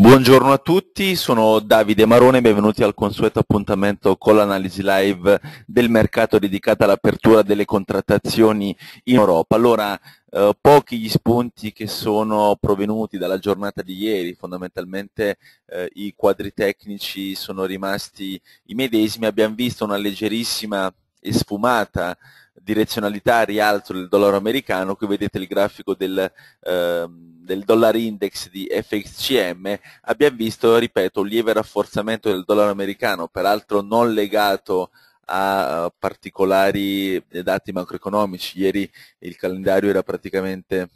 Buongiorno a tutti, sono Davide Marone, benvenuti al consueto appuntamento con l'analisi live del mercato dedicata all'apertura delle contrattazioni in Europa. Allora, eh, pochi gli spunti che sono provenuti dalla giornata di ieri, fondamentalmente eh, i quadri tecnici sono rimasti i medesimi, abbiamo visto una leggerissima e sfumata direzionalità a rialzo del dollaro americano, qui vedete il grafico del, eh, del dollar index di FXCM, abbiamo visto, ripeto, un lieve rafforzamento del dollaro americano, peraltro non legato a particolari dati macroeconomici. Ieri il calendario era praticamente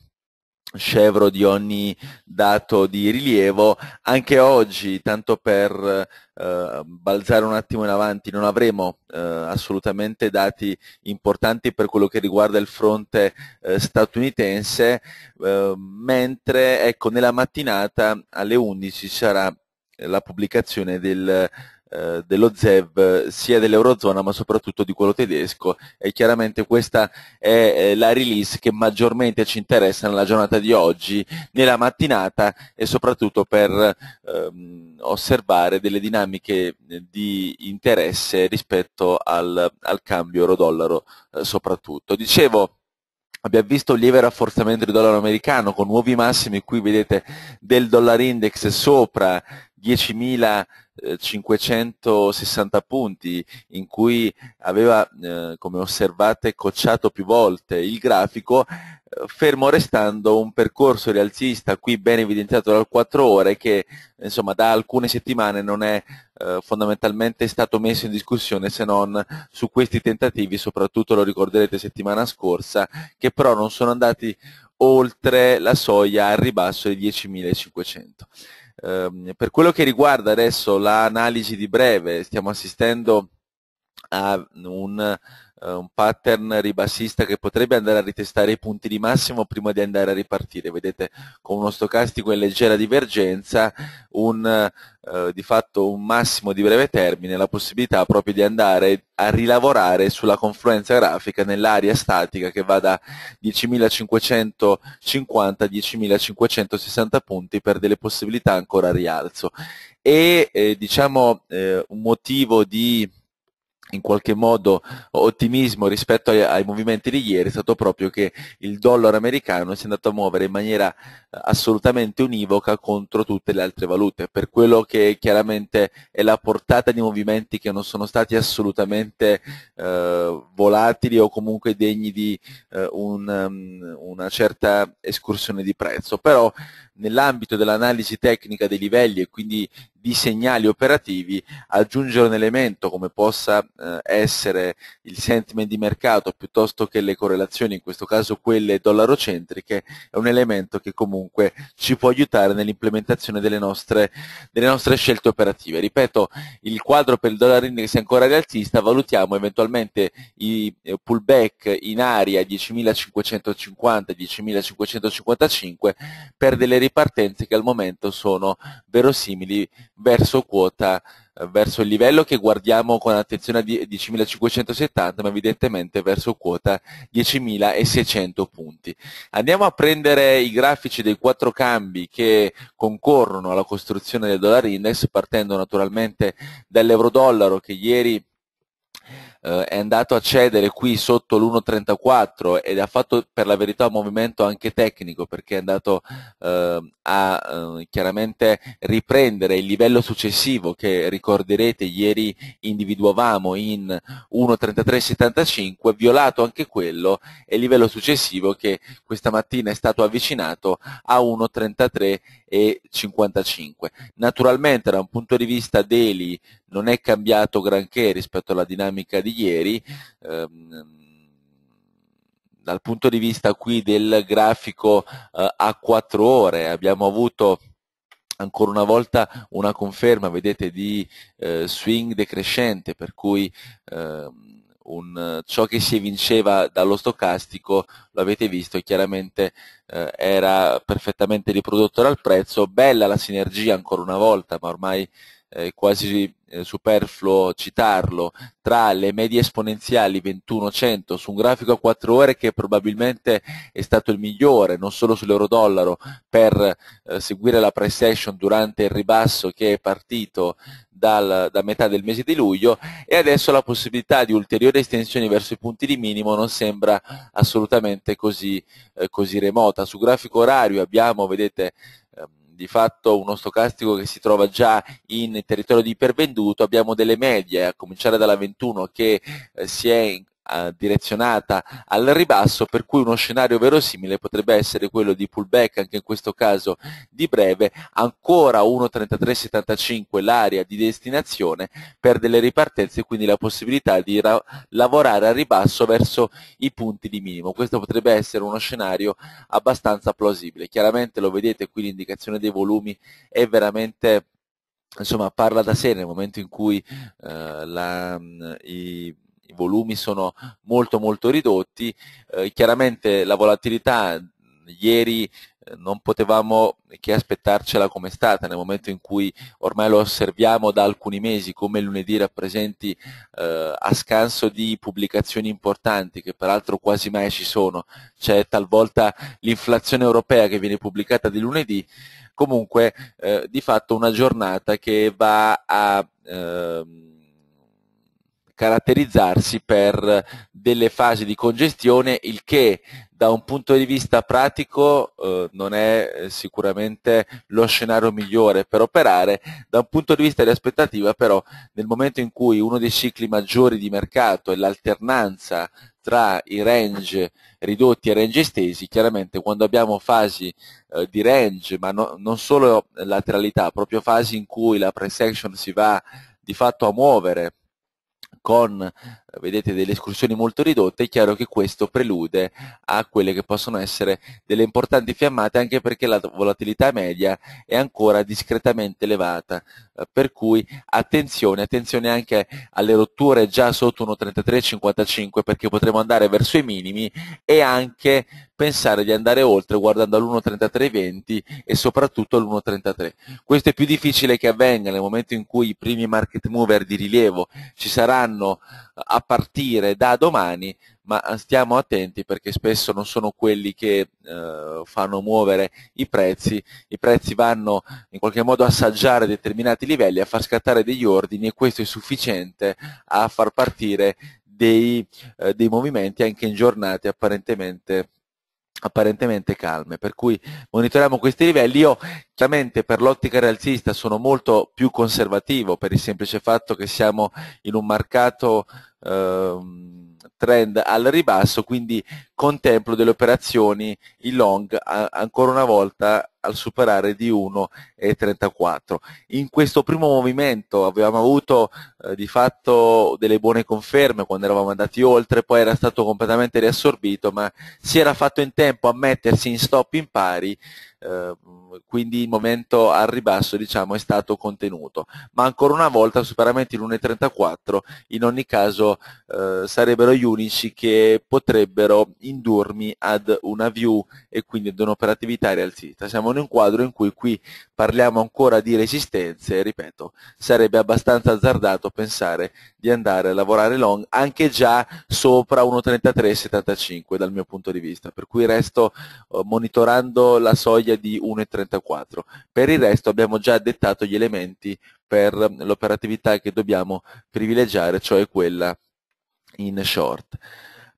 scevro di ogni dato di rilievo. Anche oggi, tanto per eh, balzare un attimo in avanti, non avremo eh, assolutamente dati importanti per quello che riguarda il fronte eh, statunitense, eh, mentre ecco, nella mattinata alle 11 sarà la pubblicazione del eh, eh, dello ZEV sia dell'Eurozona ma soprattutto di quello tedesco e chiaramente questa è la release che maggiormente ci interessa nella giornata di oggi, nella mattinata e soprattutto per ehm, osservare delle dinamiche di interesse rispetto al, al cambio euro-dollaro eh, soprattutto. Dicevo, Abbiamo visto un lieve rafforzamento del dollaro americano con nuovi massimi, qui vedete del dollar index sopra 10.000 560 eh, punti in cui aveva, eh, come osservate, cocciato più volte il grafico, eh, fermo restando un percorso rialzista qui ben evidenziato dal 4 ore che insomma, da alcune settimane non è eh, fondamentalmente stato messo in discussione se non su questi tentativi, soprattutto lo ricorderete settimana scorsa, che però non sono andati oltre la soglia al ribasso di 10.500. Ehm, per quello che riguarda adesso l'analisi di breve, stiamo assistendo a un eh, un pattern ribassista che potrebbe andare a ritestare i punti di massimo prima di andare a ripartire. Vedete con uno stocastico in leggera divergenza un, eh, di fatto un massimo di breve termine, la possibilità proprio di andare a rilavorare sulla confluenza grafica nell'area statica che va da 10.550 a 10.560 punti per delle possibilità ancora a rialzo. E eh, diciamo eh, un motivo di in qualche modo ottimismo rispetto ai, ai, movimenti di ieri è stato proprio che il dollaro americano si è andato a muovere in maniera assolutamente univoca contro tutte le altre valute, per quello che chiaramente è la portata di movimenti che non sono stati assolutamente eh, volatili o comunque degni di eh, un, um, una certa escursione di prezzo, però nell'ambito dell'analisi tecnica dei livelli e quindi di segnali operativi aggiungere un elemento come possa eh, essere il sentiment di mercato piuttosto che le correlazioni, in questo caso quelle dollarocentriche, è un elemento che comunque comunque ci può aiutare nell'implementazione delle nostre, delle nostre scelte operative. Ripeto, il quadro per il dollaro index è ancora rialzista, valutiamo eventualmente i eh, pullback in aria 10.550, 10.555 per delle ripartenze che al momento sono verosimili verso quota verso il livello che guardiamo con attenzione a 10.570, ma evidentemente verso quota 10.600 punti. Andiamo a prendere i grafici dei quattro cambi che concorrono alla costruzione del dollaro index, partendo naturalmente dall'euro-dollaro che ieri eh, è andato a cedere qui sotto l'1.34 ed ha fatto per la verità un movimento anche tecnico perché è andato eh, a eh, chiaramente riprendere il livello successivo che ricorderete ieri individuavamo in 1.3375, violato anche quello e il livello successivo che questa mattina è stato avvicinato a 1.33 e 55. Naturalmente da un punto di vista daily non è cambiato granché rispetto alla dinamica di ieri, ehm, dal punto di vista qui del grafico eh, a 4 ore abbiamo avuto ancora una volta una conferma, vedete, di eh, swing decrescente, per cui eh, un, ciò che si evinceva dallo stocastico, lo avete visto, chiaramente eh, era perfettamente riprodotto dal prezzo, bella la sinergia ancora una volta, ma ormai eh, quasi eh, superfluo citarlo, tra le medie esponenziali 2100 su un grafico a 4 ore che probabilmente è stato il migliore, non solo sull'euro-dollaro, per eh, seguire la price action durante il ribasso che è partito dal, da metà del mese di luglio e adesso la possibilità di ulteriori estensioni verso i punti di minimo non sembra assolutamente così, eh, così remota. Su grafico orario abbiamo, vedete, di fatto uno stocastico che si trova già in territorio di ipervenduto, abbiamo delle medie, a cominciare dalla 21 che eh, si è eh, direzionata al ribasso, per cui uno scenario verosimile potrebbe essere quello di pullback, anche in questo caso di breve, ancora 1.3375 l'area di destinazione per delle ripartenze, quindi la possibilità di lavorare al ribasso verso i punti di minimo. Questo potrebbe essere uno scenario abbastanza plausibile. Chiaramente lo vedete qui l'indicazione dei volumi è veramente insomma parla da sé nel momento in cui eh, la, mm, i i volumi sono molto molto ridotti, eh, chiaramente la volatilità ieri eh, non potevamo che aspettarcela come è stata nel momento in cui ormai lo osserviamo da alcuni mesi come lunedì rappresenti eh, a scanso di pubblicazioni importanti che peraltro quasi mai ci sono c'è talvolta l'inflazione europea che viene pubblicata di lunedì comunque eh, di fatto una giornata che va a eh, caratterizzarsi per delle fasi di congestione, il che da un punto di vista pratico eh, non è eh, sicuramente lo scenario migliore per operare, da un punto di vista di aspettativa però nel momento in cui uno dei cicli maggiori di mercato è l'alternanza tra i range ridotti e range estesi, chiaramente quando abbiamo fasi eh, di range, ma no, non solo lateralità, proprio fasi in cui la pre-section si va di fatto a muovere con vedete delle escursioni molto ridotte, è chiaro che questo prelude a quelle che possono essere delle importanti fiammate anche perché la volatilità media è ancora discretamente elevata, eh, per cui attenzione, attenzione anche alle rotture già sotto 1,3355 perché potremo andare verso i minimi e anche pensare di andare oltre guardando all'1,3320 e soprattutto all'1,33. Questo è più difficile che avvenga nel momento in cui i primi market mover di rilievo ci saranno a eh, partire da domani, ma stiamo attenti perché spesso non sono quelli che eh, fanno muovere i prezzi, i prezzi vanno in qualche modo a saggiare determinati livelli, a far scattare degli ordini e questo è sufficiente a far partire dei, eh, dei movimenti anche in giornate apparentemente apparentemente calme, per cui monitoriamo questi livelli. Io chiaramente per l'ottica realzista sono molto più conservativo per il semplice fatto che siamo in un mercato ehm, trend al ribasso, quindi contemplo delle operazioni in long a, ancora una volta al superare di 1,34. In questo primo movimento avevamo avuto eh, di fatto delle buone conferme quando eravamo andati oltre, poi era stato completamente riassorbito, ma si era fatto in tempo a mettersi in stop in pari eh, quindi il momento al ribasso diciamo, è stato contenuto, ma ancora una volta superamenti l'1,34 in ogni caso eh, sarebbero gli unici che potrebbero indurmi ad una view e quindi ad un'operatività rialzista. Siamo in un quadro in cui qui parliamo ancora di resistenze e ripeto, sarebbe abbastanza azzardato pensare di andare a lavorare long anche già sopra 1,3375 dal mio punto di vista, per cui resto eh, monitorando la soglia di 1,33 34. Per il resto abbiamo già dettato gli elementi per l'operatività che dobbiamo privilegiare, cioè quella in short.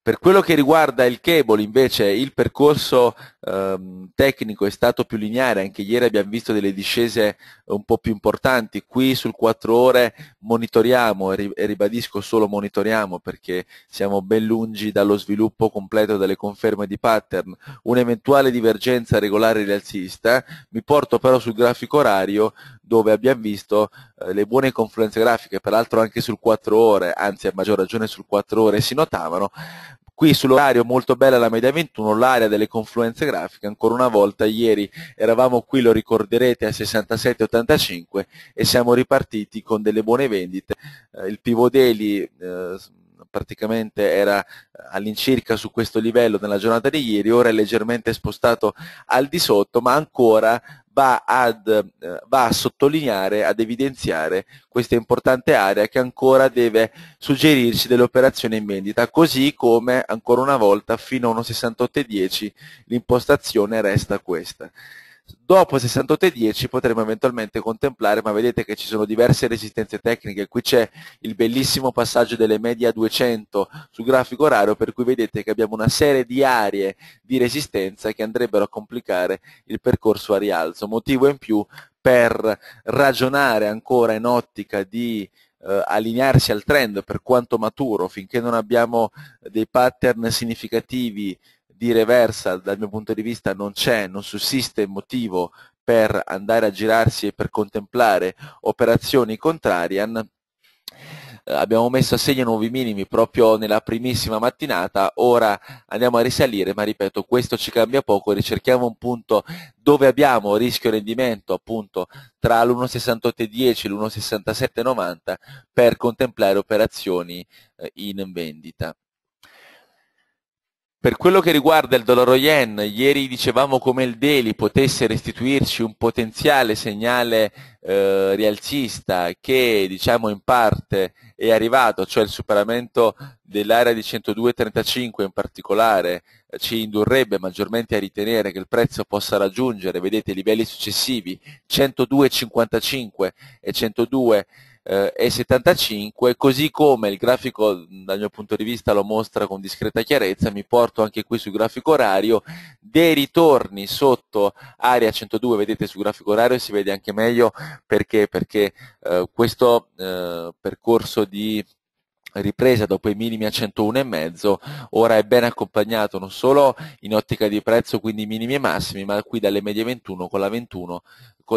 Per quello che riguarda il cable, invece, il percorso ehm, tecnico è stato più lineare, anche ieri abbiamo visto delle discese un po' più importanti, qui sul 4 ore monitoriamo e, ribadisco solo monitoriamo perché siamo ben lungi dallo sviluppo completo delle conferme di pattern, un'eventuale divergenza regolare rialzista, eh. mi porto però sul grafico orario dove abbiamo visto eh, le buone confluenze grafiche, peraltro anche sul 4 ore, anzi a maggior ragione sul 4 ore si notavano, Qui sull'orario molto bella la media 21, l'area delle confluenze grafiche, ancora una volta ieri eravamo qui, lo ricorderete, a 67,85 e siamo ripartiti con delle buone vendite, eh, il pivot daily eh, praticamente era eh, all'incirca su questo livello nella giornata di ieri, ora è leggermente spostato al di sotto, ma ancora va, ad, eh, va a sottolineare, ad evidenziare questa importante area che ancora deve suggerirci delle operazioni in vendita, così come ancora una volta fino a 1.68.10 l'impostazione resta questa. Dopo 6810 potremo eventualmente contemplare, ma vedete che ci sono diverse resistenze tecniche, qui c'è il bellissimo passaggio delle medie a 200 sul grafico orario, per cui vedete che abbiamo una serie di aree di resistenza che andrebbero a complicare il percorso a rialzo, motivo in più per ragionare ancora in ottica di eh, allinearsi al trend per quanto maturo, finché non abbiamo eh, dei pattern significativi di reversa dal mio punto di vista non c'è, non sussiste motivo per andare a girarsi e per contemplare operazioni contrarian, eh, abbiamo messo a segno nuovi minimi proprio nella primissima mattinata, ora andiamo a risalire, ma ripeto, questo ci cambia poco, ricerchiamo un punto dove abbiamo rischio rendimento appunto tra l'1,6810 e l'1,6790 per contemplare operazioni eh, in vendita. Per quello che riguarda il dollaro yen, ieri dicevamo come il daily potesse restituirci un potenziale segnale eh, rialzista che diciamo in parte è arrivato, cioè il superamento dell'area di 102,35 in particolare eh, ci indurrebbe maggiormente a ritenere che il prezzo possa raggiungere, vedete, i livelli successivi 102,55 e 102 eh, e 75, così come il grafico dal mio punto di vista lo mostra con discreta chiarezza, mi porto anche qui sul grafico orario, dei ritorni sotto area 102, vedete sul grafico orario si vede anche meglio perché, perché eh, questo eh, percorso di ripresa dopo i minimi a 101,5 ora è ben accompagnato non solo in ottica di prezzo quindi minimi e massimi ma qui dalle medie 21 con la 21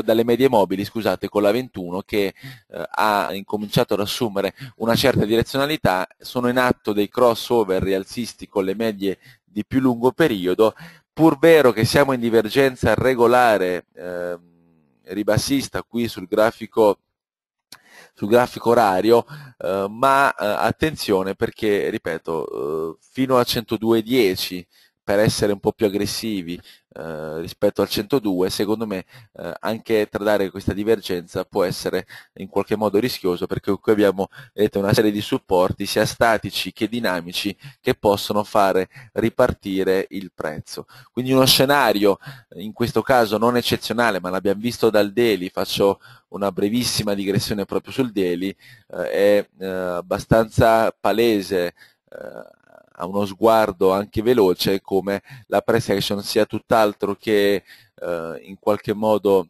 dalle medie mobili scusate con la 21 che eh, ha incominciato ad assumere una certa direzionalità sono in atto dei crossover rialzisti con le medie di più lungo periodo pur vero che siamo in divergenza regolare eh, ribassista qui sul grafico sul grafico orario, eh, ma eh, attenzione perché, ripeto, eh, fino a 102.10 per essere un po' più aggressivi eh, rispetto al 102, secondo me eh, anche tradare questa divergenza può essere in qualche modo rischioso perché qui abbiamo detto, una serie di supporti sia statici che dinamici che possono fare ripartire il prezzo. Quindi uno scenario in questo caso non eccezionale, ma l'abbiamo visto dal daily, faccio una brevissima digressione proprio sul daily, eh, è eh, abbastanza palese eh, a uno sguardo anche veloce come la pre-section sia tutt'altro che eh, in qualche modo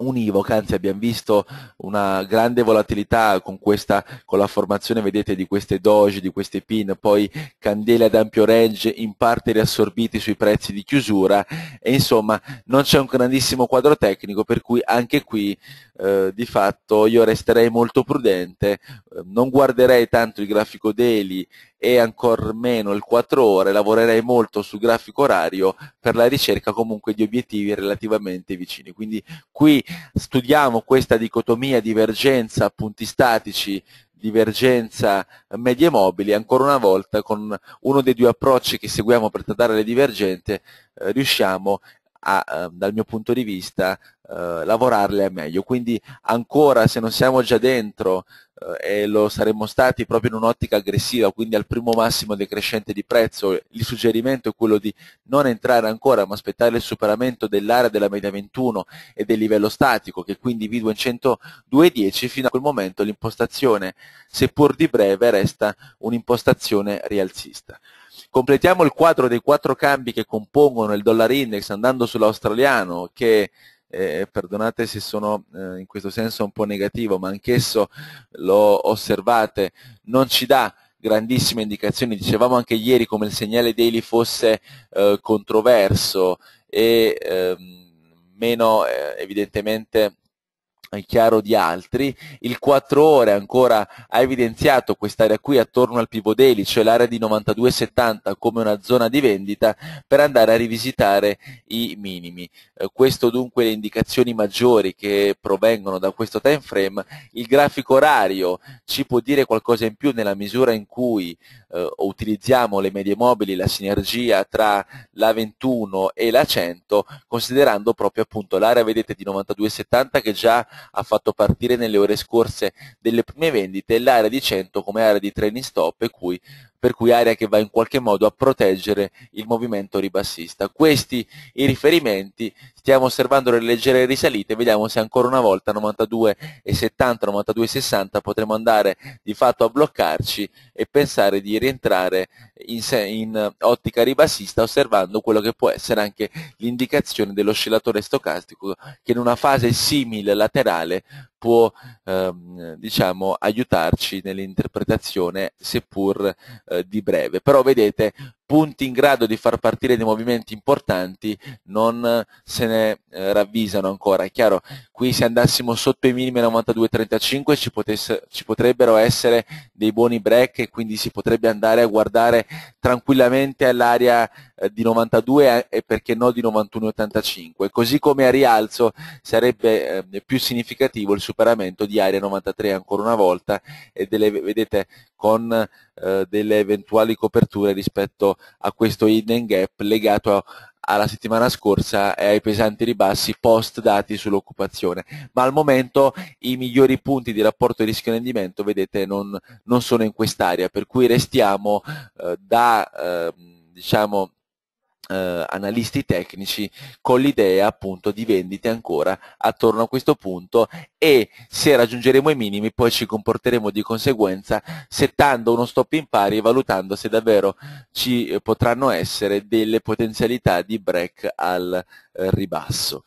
univoca, anzi abbiamo visto una grande volatilità con, questa, con la formazione vedete di queste doge, di queste pin, poi candele ad ampio range in parte riassorbiti sui prezzi di chiusura e insomma non c'è un grandissimo quadro tecnico per cui anche qui eh, di fatto io resterei molto prudente, non guarderei tanto il grafico daily e ancor meno il 4 ore, lavorerei molto sul grafico orario per la ricerca comunque di obiettivi relativamente vicini. Quindi qui studiamo questa dicotomia divergenza punti statici divergenza eh, medie mobili, ancora una volta con uno dei due approcci che seguiamo per trattare le divergenti, eh, riusciamo a, eh, dal mio punto di vista, eh, lavorarle meglio. Quindi ancora, se non siamo già dentro, eh, e lo saremmo stati proprio in un'ottica aggressiva, quindi al primo massimo decrescente di prezzo. Il suggerimento è quello di non entrare ancora, ma aspettare il superamento dell'area della media 21 e del livello statico, che quindi individua in 102,10, fino a quel momento l'impostazione, seppur di breve, resta un'impostazione rialzista. Completiamo il quadro dei quattro cambi che compongono il dollaro index andando sull'australiano che eh, perdonate se sono eh, in questo senso un po' negativo, ma anch'esso lo osservate, non ci dà grandissime indicazioni, dicevamo anche ieri come il segnale daily fosse eh, controverso e ehm, meno eh, evidentemente eh, chiaro di altri, il 4 ore ancora ha evidenziato quest'area qui attorno al Pivodeli, cioè l'area di 92,70 come una zona di vendita per andare a rivisitare i minimi. Eh, questo dunque le indicazioni maggiori che provengono da questo time frame, il grafico orario ci può dire qualcosa in più nella misura in cui eh, utilizziamo le medie mobili, la sinergia tra la 21 e la 100, considerando proprio appunto l'area vedete di 92,70 che già ha fatto partire nelle ore scorse delle prime vendite l'area di 100 come area di training stop e cui per cui area che va in qualche modo a proteggere il movimento ribassista. Questi i riferimenti, stiamo osservando le leggere risalite, vediamo se ancora una volta 92,70, 92,60 potremo andare di fatto a bloccarci e pensare di rientrare in, in eh, ottica ribassista osservando quello che può essere anche l'indicazione dell'oscillatore stocastico che in una fase simile laterale può ehm, diciamo, aiutarci nell'interpretazione seppur eh, di breve. Però vedete punti in grado di far partire dei movimenti importanti non eh, se ne eh, ravvisano ancora. È chiaro, qui se andassimo sotto i minimi 92,35 ci, potesse, ci potrebbero essere dei buoni break e quindi si potrebbe andare a guardare tranquillamente all'area eh, di 92 eh, e perché no di 91,85. Così come a rialzo sarebbe eh, più significativo il superamento di area 93 ancora una volta e delle, vedete con eh, delle eventuali coperture rispetto a questo hidden gap legato a, alla settimana scorsa e ai pesanti ribassi post dati sull'occupazione, ma al momento i migliori punti di rapporto rischio-rendimento, vedete, non, non sono in quest'area, per cui restiamo eh, da eh, diciamo, eh, analisti tecnici con l'idea appunto di vendite ancora attorno a questo punto e se raggiungeremo i minimi poi ci comporteremo di conseguenza settando uno stop in pari e valutando se davvero ci potranno essere delle potenzialità di break al eh, ribasso.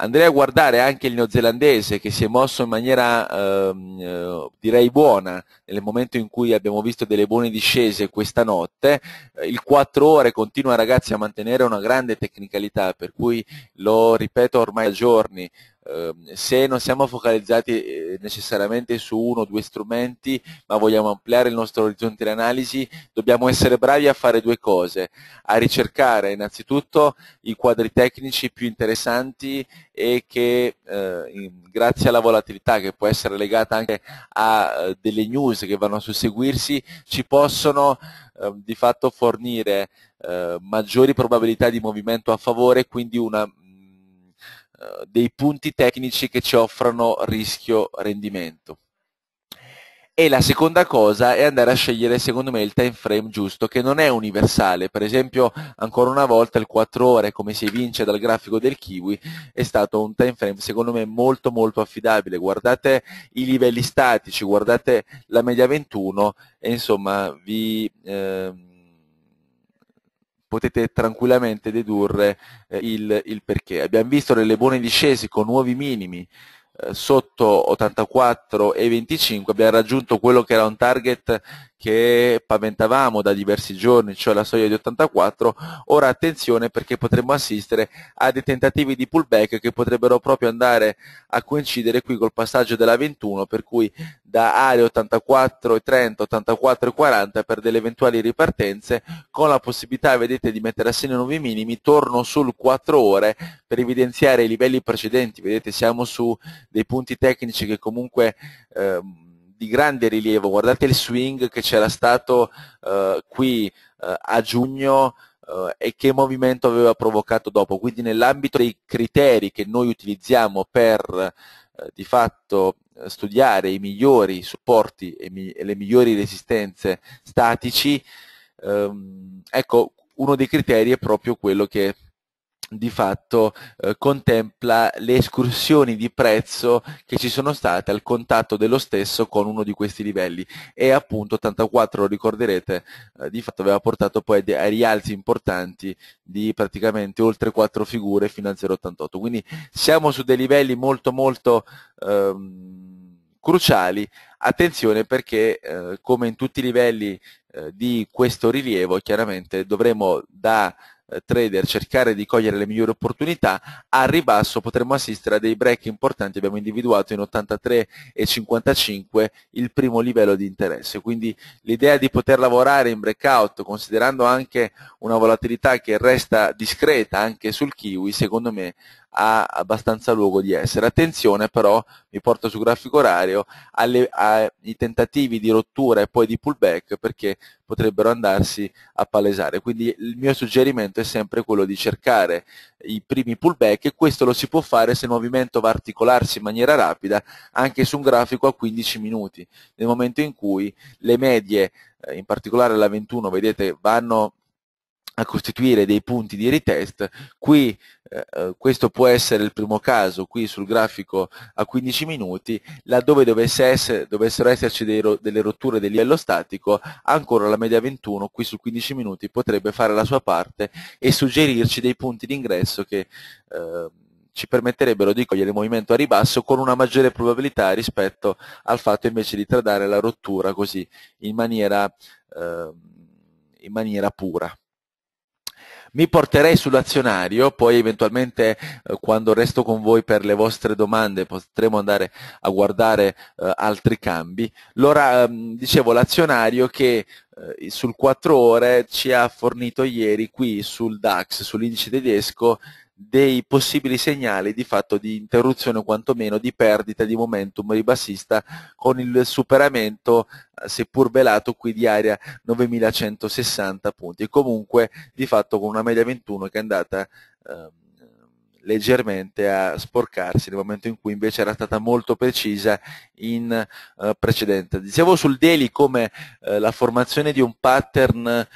Andrei a guardare anche il neozelandese che si è mosso in maniera ehm, eh, direi buona nel momento in cui abbiamo visto delle buone discese questa notte, eh, il 4 ore continua ragazzi a mantenere una grande tecnicalità per cui lo ripeto ormai da giorni, Ehm, se non siamo focalizzati eh, necessariamente su uno o due strumenti, ma vogliamo ampliare il nostro orizzonte di analisi, dobbiamo essere bravi a fare due cose, a ricercare innanzitutto i quadri tecnici più interessanti e che eh, grazie alla volatilità che può essere legata anche a eh, delle news che vanno a susseguirsi, ci possono eh, di fatto fornire eh, maggiori probabilità di movimento a favore, quindi una eh, dei punti tecnici che ci offrono rischio-rendimento. E la seconda cosa è andare a scegliere secondo me il time frame giusto che non è universale, per esempio ancora una volta il 4 ore come si evince dal grafico del Kiwi è stato un time frame secondo me molto molto affidabile, guardate i livelli statici, guardate la media 21 e insomma vi... Ehm, potete tranquillamente dedurre eh, il, il, perché. Abbiamo visto delle buone discese con nuovi minimi eh, sotto 84 e 25, abbiamo raggiunto quello che era un target che paventavamo da diversi giorni, cioè la soglia di 84, ora attenzione perché potremmo assistere a dei tentativi di pullback che potrebbero proprio andare a coincidere qui col passaggio della 21, per cui da aree 84,30, 84,40 per delle eventuali ripartenze, con la possibilità, vedete, di mettere a segno nuovi minimi, torno sul 4 ore per evidenziare i livelli precedenti, vedete siamo su dei punti tecnici che comunque... Ehm, di grande rilievo, guardate il swing che c'era stato eh, qui eh, a giugno eh, e che movimento aveva provocato dopo, quindi nell'ambito dei criteri che noi utilizziamo per eh, di fatto eh, studiare i migliori supporti e, mi e le migliori resistenze statici, ehm, ecco, uno dei criteri è proprio quello che di fatto eh, contempla le escursioni di prezzo che ci sono state al contatto dello stesso con uno di questi livelli e appunto 84 lo ricorderete eh, di fatto aveva portato poi a rialzi importanti di praticamente oltre 4 figure fino a 0,88 quindi siamo su dei livelli molto molto ehm, cruciali attenzione perché eh, come in tutti i livelli eh, di questo rilievo chiaramente dovremo da eh, trader cercare di cogliere le migliori opportunità, a ribasso potremmo assistere a dei break importanti, abbiamo individuato in 83,55 il primo livello di interesse, quindi l'idea di poter lavorare in breakout considerando anche una volatilità che resta discreta anche sul Kiwi, secondo me ha abbastanza luogo di essere. Attenzione però, mi porto su grafico orario, ai tentativi di rottura e poi di pullback perché potrebbero andarsi a palesare. Quindi il mio suggerimento è sempre quello di cercare i primi pullback e questo lo si può fare se il movimento va a articolarsi in maniera rapida anche su un grafico a 15 minuti, nel momento in cui le medie, eh, in particolare la 21, vedete, vanno a costituire dei punti di retest, qui eh, eh, questo può essere il primo caso qui sul grafico a 15 minuti, laddove essere, dovessero esserci ro delle rotture del livello statico, ancora la media 21 qui su 15 minuti potrebbe fare la sua parte e suggerirci dei punti di ingresso che eh, ci permetterebbero di cogliere il movimento a ribasso con una maggiore probabilità rispetto al fatto invece di tradare la rottura così in maniera, eh, in maniera pura. Mi porterei sull'azionario, poi eventualmente eh, quando resto con voi per le vostre domande potremo andare a guardare eh, altri cambi. Allora, ehm, dicevo, l'azionario che eh, sul 4 ore ci ha fornito ieri qui sul DAX, sull'indice tedesco, dei possibili segnali di fatto di interruzione o quantomeno di perdita di momentum ribassista con il superamento eh, seppur velato qui di area 9160 punti e comunque di fatto con una media 21 che è andata eh, leggermente a sporcarsi nel momento in cui invece era stata molto precisa in eh, precedenza. Dicevo sul daily come eh, la formazione di un pattern eh,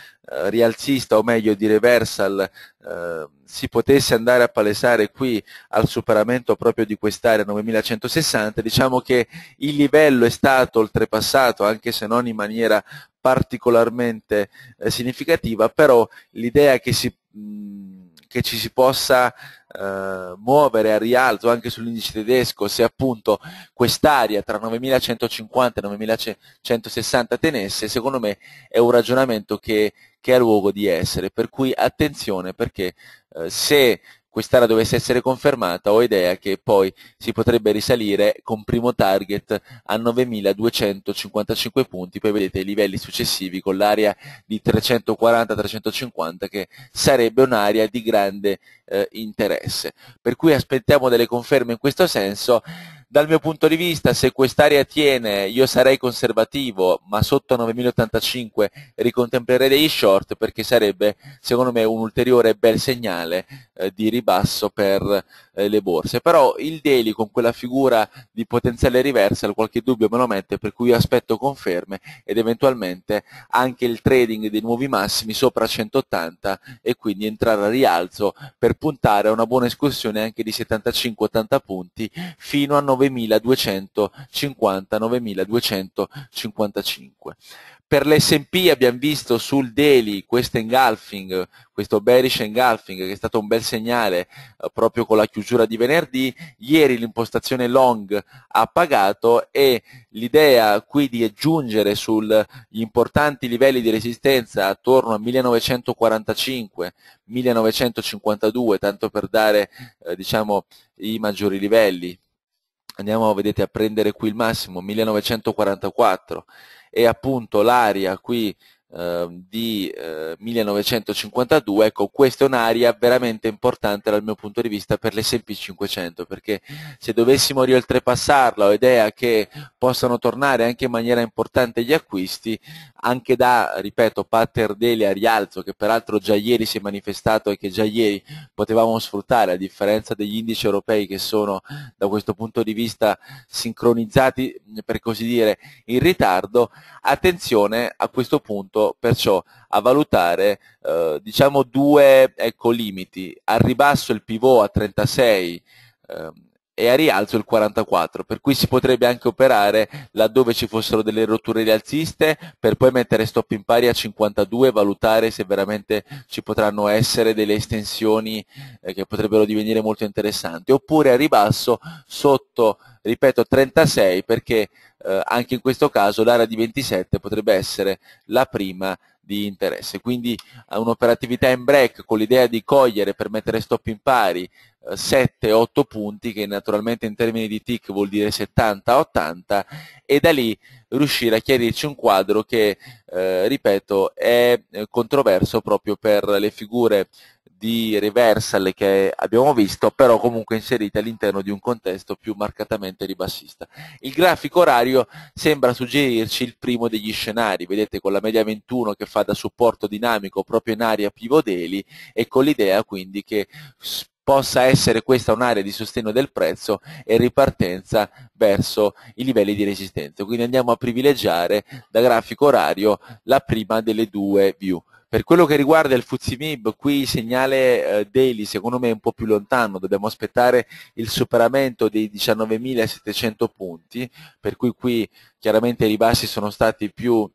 rialzista o meglio di reversal eh, si potesse andare a palesare qui al superamento proprio di quest'area 9160, diciamo che il livello è stato oltrepassato anche se non in maniera particolarmente eh, significativa, però l'idea che si mh, che ci si possa eh, muovere a rialzo anche sull'indice tedesco se appunto quest'area tra 9.150 e 9.160 tenesse, secondo me è un ragionamento che, che ha luogo di essere, per cui attenzione perché eh, se quest'area dovesse essere confermata, ho idea che poi si potrebbe risalire con primo target a 9.255 punti, poi vedete i livelli successivi con l'area di 340-350 che sarebbe un'area di grande eh, interesse. Per cui aspettiamo delle conferme in questo senso dal mio punto di vista se quest'area tiene io sarei conservativo ma sotto 9085 ricontemplerei dei short perché sarebbe secondo me un ulteriore bel segnale eh, di ribasso per eh, le borse. Però il daily con quella figura di potenziale riversa, qualche dubbio me lo mette, per cui aspetto conferme ed eventualmente anche il trading dei nuovi massimi sopra 180 e quindi entrare a rialzo per puntare a una buona escursione anche di 75-80 punti fino a 9250-9255 per l'S&P abbiamo visto sul daily questo engulfing, questo bearish engulfing che è stato un bel segnale eh, proprio con la chiusura di venerdì, ieri l'impostazione long ha pagato e l'idea qui di aggiungere sugli importanti livelli di resistenza attorno a 1945, 1952, tanto per dare eh, diciamo, i maggiori livelli, andiamo vedete, a prendere qui il massimo, 1944, e appunto l'aria qui Ehm, di eh, 1952, ecco questa è un'area veramente importante dal mio punto di vista per l'SP 500 perché se dovessimo rioltrepassarla ho idea che possano tornare anche in maniera importante gli acquisti anche da, ripeto, Patterdale a rialzo che peraltro già ieri si è manifestato e che già ieri potevamo sfruttare a differenza degli indici europei che sono da questo punto di vista sincronizzati per così dire in ritardo, attenzione a questo punto riesco perciò a valutare eh, diciamo due ecco, limiti. Al ribasso il pivot a 36 e a rialzo il 44, per cui si potrebbe anche operare laddove ci fossero delle rotture rialziste per poi mettere stop in pari a 52 e valutare se veramente ci potranno essere delle estensioni eh, che potrebbero divenire molto interessanti, oppure a ribasso sotto, ripeto, 36 perché eh, anche in questo caso l'area di 27 potrebbe essere la prima di interesse. Quindi eh, un'operatività in break con l'idea di cogliere per mettere stop in pari eh, 7-8 punti, che naturalmente in termini di tick vuol dire 70-80, e da lì riuscire a chiarirci un quadro che, eh, ripeto, è eh, controverso proprio per le figure di reversal che abbiamo visto, però comunque inserite all'interno di un contesto più marcatamente ribassista. Il grafico orario sembra suggerirci il primo degli scenari, vedete con la media 21 che fa da supporto dinamico proprio in area pivot daily e con l'idea quindi che possa essere questa un'area di sostegno del prezzo e ripartenza verso i livelli di resistenza. Quindi andiamo a privilegiare da grafico orario la prima delle due view. Per quello che riguarda il Fuzimib, qui il segnale eh, daily secondo me è un po' più lontano, dobbiamo aspettare il superamento dei 19.700 punti, per cui qui chiaramente i ribassi sono stati più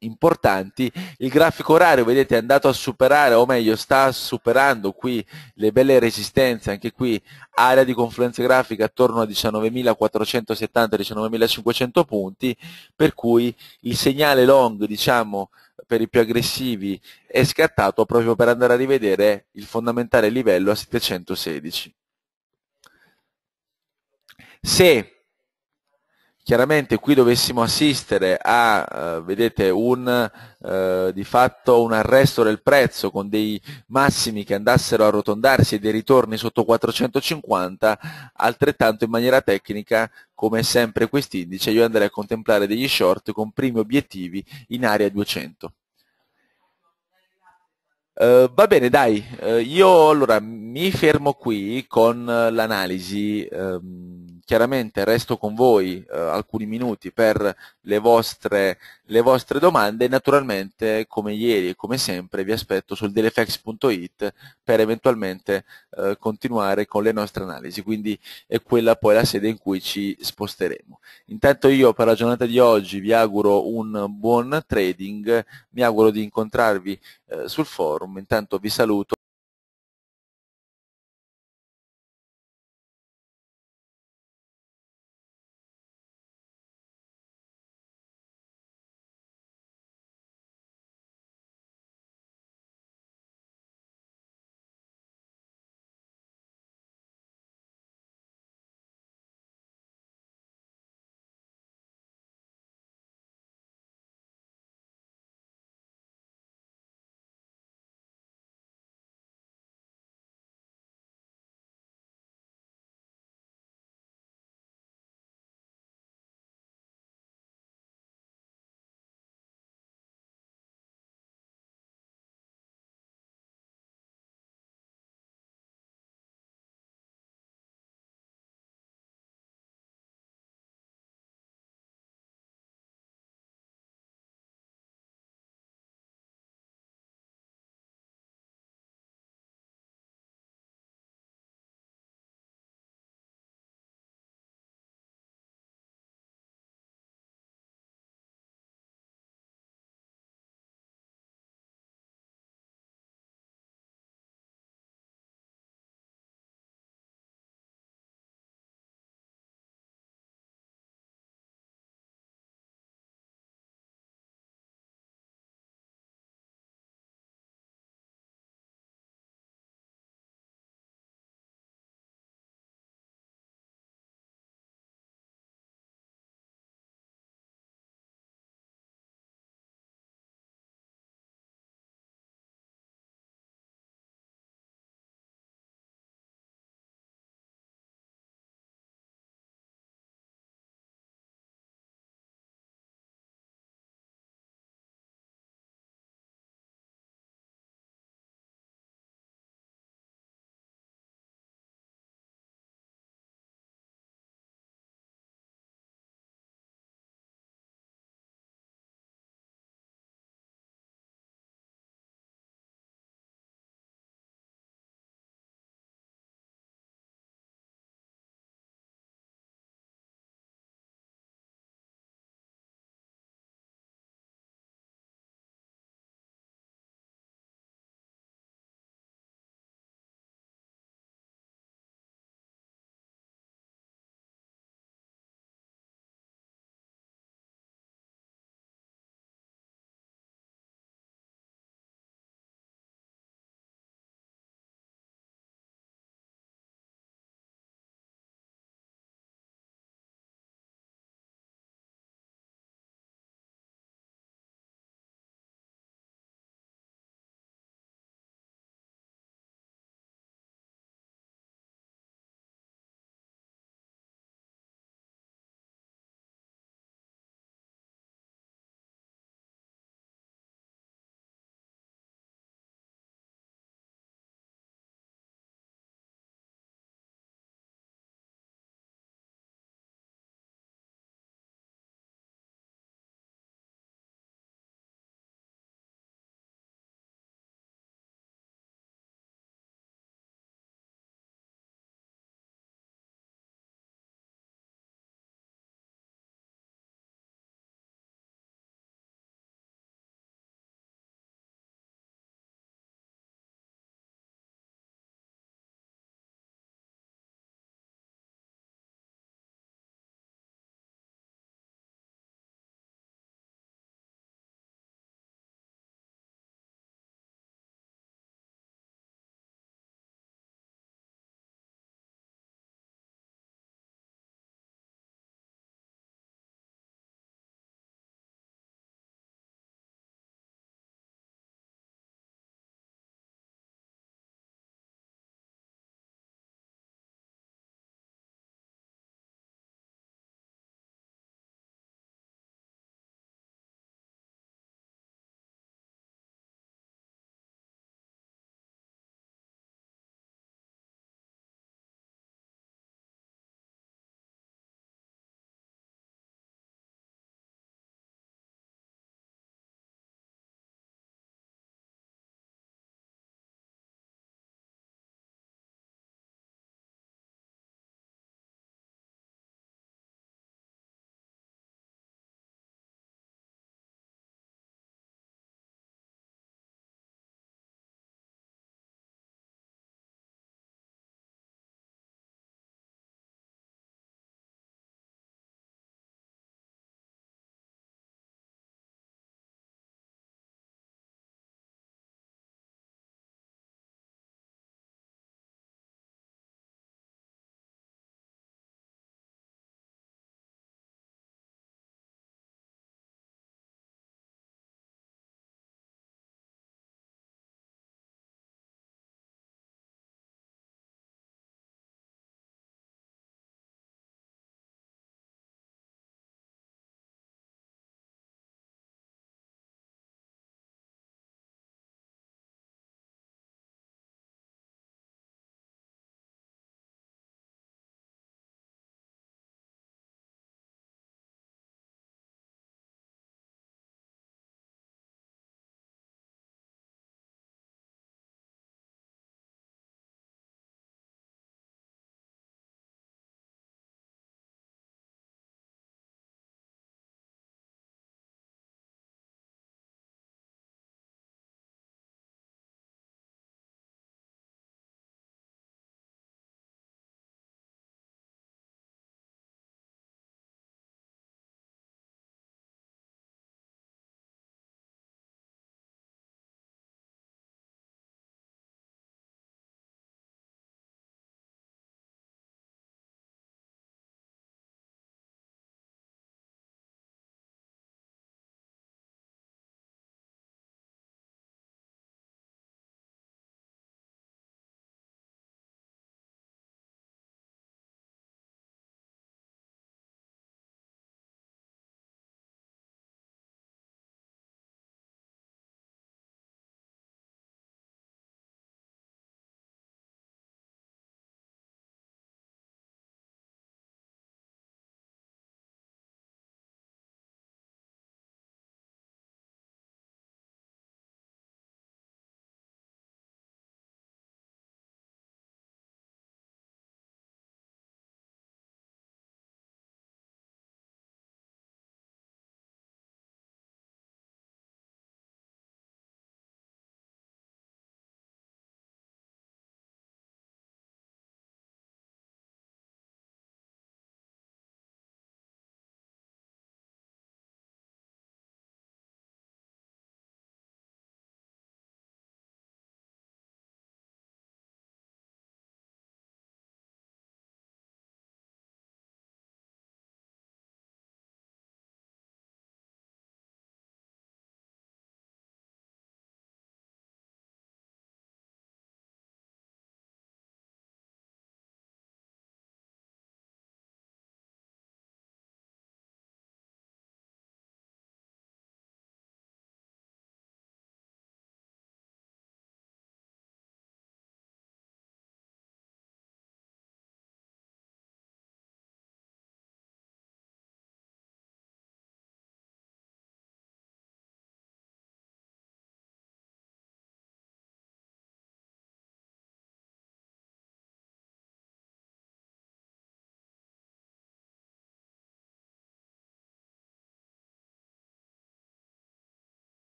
importanti. Il grafico orario, vedete, è andato a superare, o meglio, sta superando qui le belle resistenze, anche qui area di confluenza grafica attorno a 19.470-19.500 punti, per cui il segnale long, diciamo, per i più aggressivi è scattato proprio per andare a rivedere il fondamentale livello a 716. Se chiaramente qui dovessimo assistere a, eh, vedete, un, eh, di fatto un arresto del prezzo con dei massimi che andassero a arrotondarsi e dei ritorni sotto 450, altrettanto in maniera tecnica, come sempre quest'indice, io andrei a contemplare degli short con primi obiettivi in area 200. Uh, eh, va bene, dai, uh, io allora mi fermo qui con uh, l'analisi. Um, chiaramente resto con voi eh, alcuni minuti per le vostre, le vostre domande. Naturalmente, come ieri e come sempre, vi aspetto sul delefex.it per eventualmente eh, continuare con le nostre analisi. Quindi è quella poi la sede in cui ci sposteremo. Intanto io per la giornata di oggi vi auguro un buon trading, mi auguro di incontrarvi eh, sul forum. Intanto vi saluto.